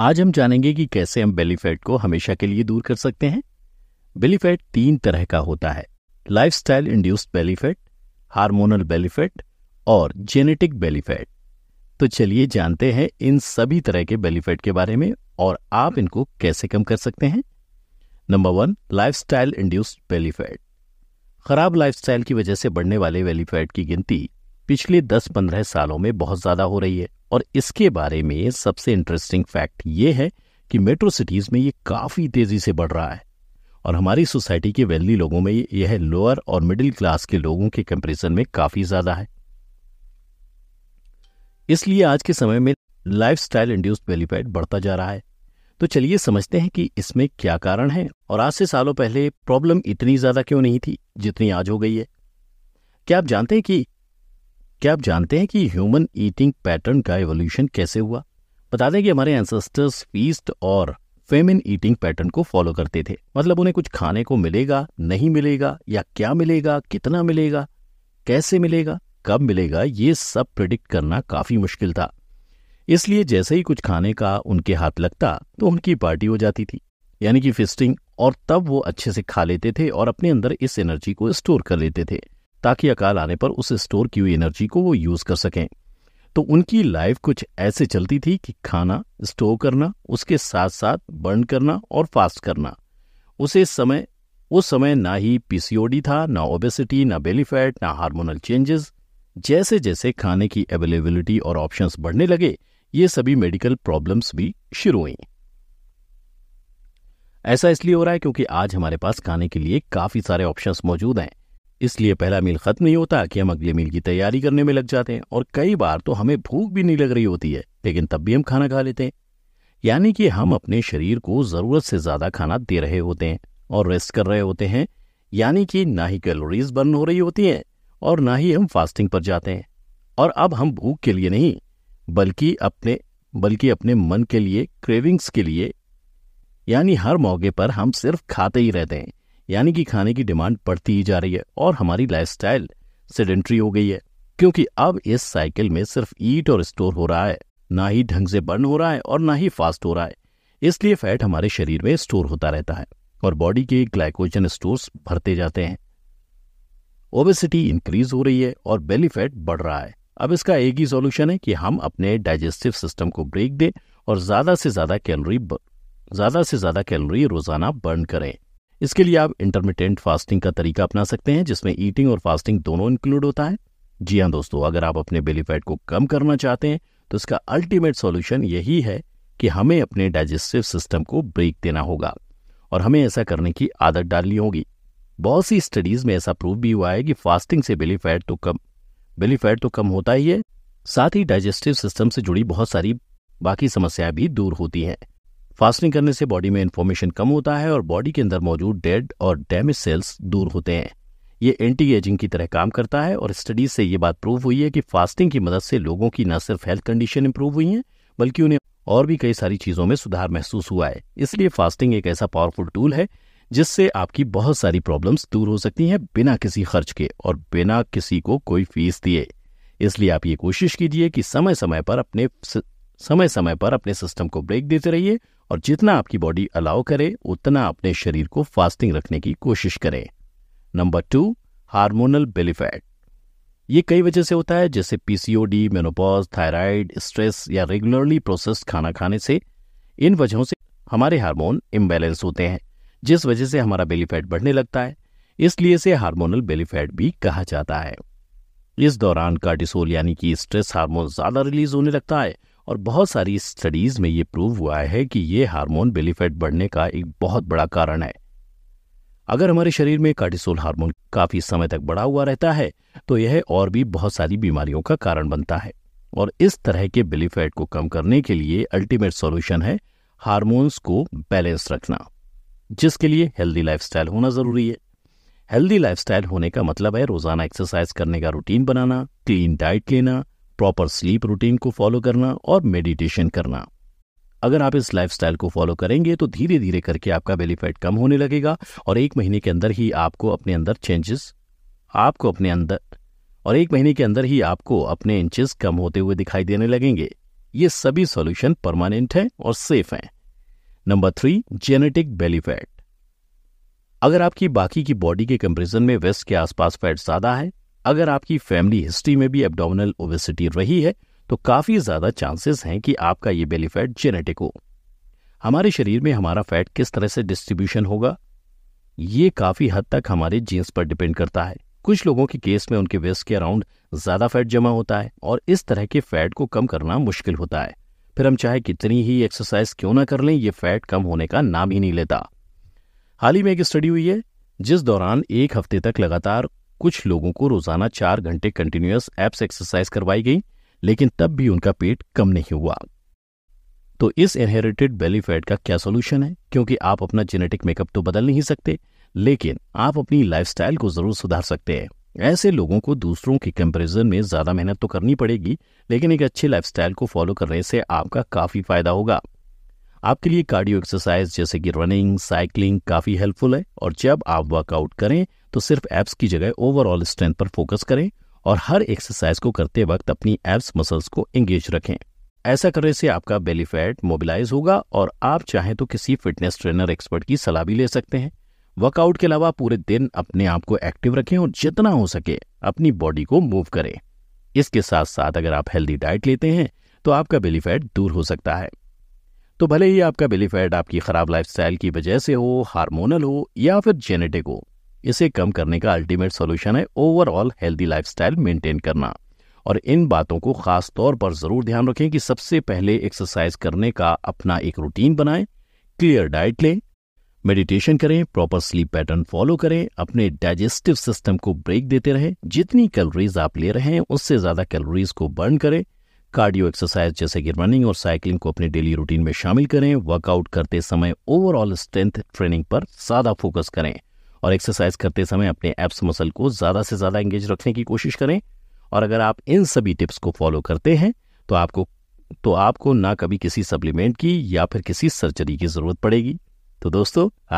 आज हम जानेंगे कि कैसे हम बेली फैट को हमेशा के लिए दूर कर सकते हैं बेली फैट तीन तरह का होता है life style induced belly fat hormonal belly fat और जेनेटिक बेली फैट तो चलिए जानते हैं इन सभी तरह के बेली फैट के बारे में और आप इनको कैसे कम कर सकते हैं number one life style induced belly fat खराब लाइफस्टाइल की वजह से बढ़ने वाले बेली फैट की गिनती पिछले 10-15 सालों में बहुत ज्यादा हो रही है और इसके बारे में सबसे इंटरेस्टिंग फैक्ट ये है कि मेट्रो सिटीज़ में ये काफ़ी तेज़ी से बढ़ रहा है और हमारी सोसाइटी के वेल्दी लोगों में यह लोअर और मिडिल क्लास के लोगों के कंपेरिजन में काफ़ी ज़्यादा है इसलिए आज के समय में लाइफ स्टाइल इंड्यूस्ड वेलीफाइड बढ़ता जा रहा है तो चलिए समझते हैं कि इसमें क्या कारण है और आज से सालों पहले प्रॉब्लम इतनी ज्यादा क्यों नहीं थी जितनी आज हो गई है क्या आप जानते हैं कि क्या आप जानते हैं कि ह्यूमन ईटिंग पैटर्न का एवोल्यूशन कैसे हुआ बता दें कि हमारे एंसेस्टर्स फीस्ट और फेमिन ईटिंग पैटर्न को फॉलो करते थे मतलब उन्हें कुछ खाने को मिलेगा नहीं मिलेगा या क्या मिलेगा कितना मिलेगा कैसे मिलेगा कब मिलेगा ये सब प्रिडिक्ट करना काफी मुश्किल था इसलिए जैसे ही कुछ खाने का उनके हाथ लगता तो उनकी पार्टी हो जाती थी यानी कि फिस्टिंग और तब वो अच्छे से खा लेते थे और अपने अंदर इस एनर्जी को स्टोर कर लेते थे ताकि अकाल आने पर उस स्टोर की हुई एनर्जी को वो यूज कर सकें तो उनकी लाइफ कुछ ऐसे चलती थी कि खाना स्टोर करना उसके साथ साथ बर्न करना और फास्ट करना उसे समय उस समय ना ही पीसीओडी था ना ओबेसिटी ना बेलीफेट ना हार्मोनल चेंजेस जैसे जैसे खाने की अवेलेबिलिटी और ऑप्शंस बढ़ने लगे ये सभी मेडिकल प्रॉब्लम्स भी शुरू हुई ऐसा इसलिए हो रहा है क्योंकि आज हमारे पास खाने के लिए काफी सारे ऑप्शंस मौजूद हैं इसलिए पहला मील खत्म नहीं होता कि हम अगले मील की तैयारी करने में लग जाते हैं और कई बार तो हमें भूख भी नहीं लग रही होती है लेकिन तब भी हम खाना खा लेते हैं यानी कि हम अपने शरीर को जरूरत से ज्यादा खाना दे रहे होते हैं और रेस्ट कर रहे होते हैं यानी कि ना ही कैलोरीज बर्न हो रही होती हैं और ना ही हम फास्टिंग पर जाते हैं और अब हम भूख के लिए नहीं बल्कि अपने बल्कि अपने मन के लिए क्रेविंग्स के लिए यानी हर मौके पर हम सिर्फ खाते ही रहते हैं यानी कि खाने की डिमांड बढ़ती ही जा रही है और हमारी लाइफस्टाइल सेडेंट्री हो गई है क्योंकि अब इस साइकिल में सिर्फ ईट और स्टोर हो रहा है ना ही ढंग से बर्न हो रहा है और ना ही फास्ट हो रहा है इसलिए फैट हमारे शरीर में स्टोर होता रहता है और बॉडी के ग्लाइकोजन स्टोर्स भरते जाते हैं ओबेसिटी इंक्रीज हो रही है और बेली फैट बढ़ रहा है अब इसका एक ही सॉल्यूशन है कि हम अपने डाइजेस्टिव सिस्टम को ब्रेक दें और ज्यादा से ज्यादा कैलोरी ज्यादा से ज्यादा कैलोरी रोजाना बर्न करें इसके लिए आप इंटरमीडियंट फास्टिंग का तरीका अपना सकते हैं जिसमें ईटिंग और फास्टिंग दोनों इंक्लूड होता है जी हाँ दोस्तों अगर आप अपने बेली फैट को कम करना चाहते हैं तो इसका अल्टीमेट सॉल्यूशन यही है कि हमें अपने डाइजेस्टिव सिस्टम को ब्रेक देना होगा और हमें ऐसा करने की आदत डालनी होगी बहुत सी स्टडीज में ऐसा प्रूव भी हुआ है कि फास्टिंग से बेली फैट तो कम बेली फैट तो कम होता ही है साथ ही डाइजेस्टिव सिस्टम से जुड़ी बहुत सारी बाकी समस्याएं भी दूर होती हैं फास्टिंग करने से बॉडी में इन्फॉर्मेशन कम होता है और बॉडी के अंदर मौजूद डेड और डैमेज सेल्स दूर होते हैं ये एंटी एजिंग की तरह काम करता है और स्टडीज से ये बात प्रूव हुई है कि फास्टिंग की मदद से लोगों की न सिर्फ हेल्थ कंडीशन इंप्रूव हुई है बल्कि उन्हें और भी कई सारी चीजों में सुधार महसूस हुआ है इसलिए फास्टिंग एक ऐसा पावरफुल टूल है जिससे आपकी बहुत सारी प्रॉब्लम्स दूर हो सकती हैं बिना किसी खर्च के और बिना किसी को कोई फीस दिए इसलिए आप ये कोशिश कीजिए कि समय समय पर अपने समय समय पर अपने सिस्टम को ब्रेक देते रहिए और जितना आपकी बॉडी अलाउ करे उतना अपने शरीर को फास्टिंग रखने की कोशिश करें नंबर टू हार्मोनल बेलीफैट ये कई वजह से होता है जैसे पीसीओडी मेनोपॉज थायराइड स्ट्रेस या रेगुलरली प्रोसेस्ड खाना खाने से इन वजहों से हमारे हार्मोन इम्बेलेंस होते हैं जिस वजह से हमारा बेलीफैट बढ़ने लगता है इसलिए से हार्मोनल बेलीफैट भी कहा जाता है इस दौरान कार्टिसोल यानी कि स्ट्रेस हार्मोन ज्यादा रिलीज होने लगता है और बहुत सारी स्टडीज में ये प्रूव हुआ है कि ये हार्मोन बेली फैट बढ़ने का एक बहुत बड़ा कारण है अगर हमारे शरीर में कार्टिसोल हार्मोन काफी समय तक बढ़ा हुआ रहता है तो यह और भी बहुत सारी बीमारियों का कारण बनता है और इस तरह के बेली फैट को कम करने के लिए अल्टीमेट सॉल्यूशन है हार्मोन्स को बैलेंस रखना जिसके लिए हेल्दी लाइफस्टाइल होना जरूरी है हेल्दी लाइफस्टाइल होने का मतलब है रोजाना एक्सरसाइज करने का रूटीन बनाना क्लीन डाइट लेना प्रॉपर स्लीप रूटीन को फॉलो करना और मेडिटेशन करना अगर आप इस लाइफस्टाइल को फॉलो करेंगे तो धीरे धीरे करके आपका बेली फैट कम होने लगेगा और एक महीने के अंदर ही आपको अपने अंदर चेंजेस आपको अपने अंदर और एक महीने के अंदर ही आपको अपने इंचेस कम होते हुए दिखाई देने लगेंगे ये सभी सॉल्यूशन परमानेंट हैं और सेफ हैं number three genetic belly fat अगर आपकी बाकी की बॉडी के कंपेरिजन में वेस्ट के आसपास फैट ज्यादा है अगर आपकी फैमिली हिस्ट्री में भी एबडोमिनल ओबेसिटी रही है तो काफ़ी ज़्यादा चांसेस हैं कि आपका ये बेली फैट जेनेटिक हो हमारे शरीर में हमारा फैट किस तरह से डिस्ट्रीब्यूशन होगा ये काफ़ी हद तक हमारे जीन्स पर डिपेंड करता है कुछ लोगों के केस में उनके वेस्ट के अराउंड ज़्यादा फैट जमा होता है और इस तरह के फैट को कम करना मुश्किल होता है फिर हम चाहे कितनी ही एक्सरसाइज क्यों ना कर लें ये फैट कम होने का नाम ही नहीं लेता हाल ही में एक स्टडी हुई है जिस दौरान एक हफ्ते तक लगातार कुछ लोगों को रोजाना चार घंटे कंटिन्यूस एप्स एक्सरसाइज करवाई गई लेकिन तब भी उनका पेट कम नहीं हुआ तो इस इनहेरिटेड बेली फैट का क्या सोल्यूशन है क्योंकि आप अपना जेनेटिक मेकअप तो बदल नहीं सकते लेकिन आप अपनी लाइफस्टाइल को जरूर सुधार सकते हैं ऐसे लोगों को दूसरों के कंपैरिजन में ज्यादा मेहनत तो करनी पड़ेगी लेकिन एक अच्छे लाइफस्टाइल को फॉलो करने से आपका काफी फायदा होगा आपके लिए कार्डियो एक्सरसाइज जैसे कि रनिंग साइकिलिंग काफी हेल्पफुल है और जब आप वर्कआउट करें तो सिर्फ एब्स की जगह ओवरऑल स्ट्रेंथ पर फोकस करें और हर एक्सरसाइज को करते वक्त अपनी एब्स मसल्स को एंगेज रखें ऐसा करने से आपका बेली फैट मोबिलाइज होगा और आप चाहें तो किसी फिटनेस ट्रेनर एक्सपर्ट की सलाह भी ले सकते हैं वर्कआउट के अलावा पूरे दिन अपने आप को एक्टिव रखें और जितना हो सके अपनी बॉडी को मूव करें इसके साथ साथ अगर आप हेल्दी डाइट लेते हैं तो आपका बेली फैट दूर हो सकता है तो भले ही आपका बेली फैट आपकी खराब लाइफस्टाइल की वजह से हो हार्मोनल हो या फिर जेनेटिक हो इसे कम करने का अल्टीमेट सोल्यूशन है ओवरऑल हेल्दी लाइफ मेंटेन करना और इन बातों को खास तौर पर जरूर ध्यान रखें कि सबसे पहले एक्सरसाइज करने का अपना एक रूटीन बनाएं क्लियर डाइट लें मेडिटेशन करें प्रॉपर स्लीप पैटर्न फॉलो करें अपने डाइजेस्टिव सिस्टम को ब्रेक देते रहें जितनी कैलोरीज आप ले रहे हैं उससे ज्यादा कैलोरीज को बर्न करें कार्डियो एक्सरसाइज जैसे कि रनिंग और साइकिलिंग को अपने डेली रूटीन में शामिल करें वर्कआउट करते समय ओवरऑल स्ट्रेंथ ट्रेनिंग पर ज्यादा फोकस करें और एक्सरसाइज करते समय अपने एप्स मसल को ज़्यादा से ज़्यादा एंगेज रखने की कोशिश करें और अगर आप इन सभी टिप्स को फॉलो करते हैं तो आपको तो आपको ना कभी किसी सप्लीमेंट की या फिर किसी सर्जरी की ज़रूरत पड़ेगी तो दोस्तों आज